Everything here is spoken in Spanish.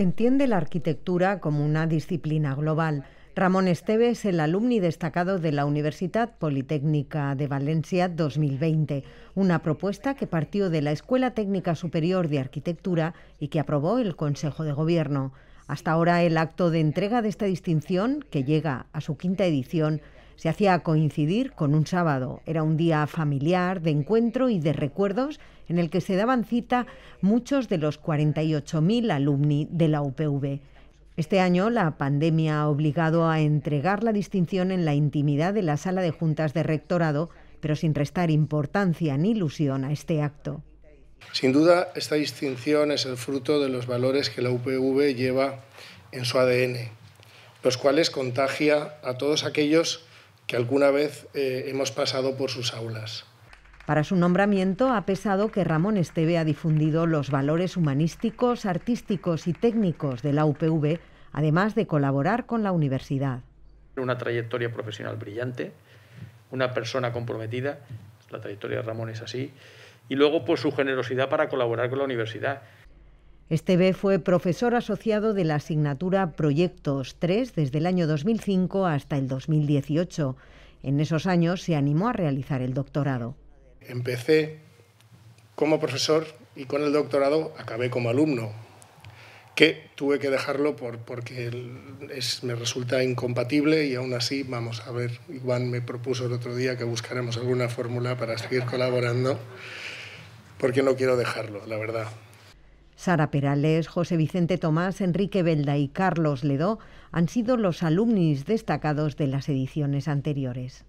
entiende la arquitectura como una disciplina global. Ramón Esteve es el alumni destacado de la Universidad Politécnica de Valencia 2020, una propuesta que partió de la Escuela Técnica Superior de Arquitectura y que aprobó el Consejo de Gobierno. Hasta ahora el acto de entrega de esta distinción, que llega a su quinta edición, se hacía coincidir con un sábado. Era un día familiar, de encuentro y de recuerdos en el que se daban cita muchos de los 48.000 alumni de la UPV. Este año la pandemia ha obligado a entregar la distinción en la intimidad de la sala de juntas de rectorado, pero sin restar importancia ni ilusión a este acto. Sin duda, esta distinción es el fruto de los valores que la UPV lleva en su ADN, los cuales contagia a todos aquellos que alguna vez eh, hemos pasado por sus aulas. Para su nombramiento ha pesado que Ramón Esteve ha difundido los valores humanísticos, artísticos y técnicos de la UPV, además de colaborar con la universidad. Una trayectoria profesional brillante, una persona comprometida, la trayectoria de Ramón es así, y luego pues su generosidad para colaborar con la universidad. Esteve fue profesor asociado de la asignatura Proyectos 3 desde el año 2005 hasta el 2018. En esos años se animó a realizar el doctorado. Empecé como profesor y con el doctorado acabé como alumno, que tuve que dejarlo porque me resulta incompatible y aún así vamos a ver. Iván me propuso el otro día que buscaremos alguna fórmula para seguir colaborando porque no quiero dejarlo, la verdad. Sara Perales, José Vicente Tomás, Enrique Belda y Carlos Ledó han sido los alumnis destacados de las ediciones anteriores.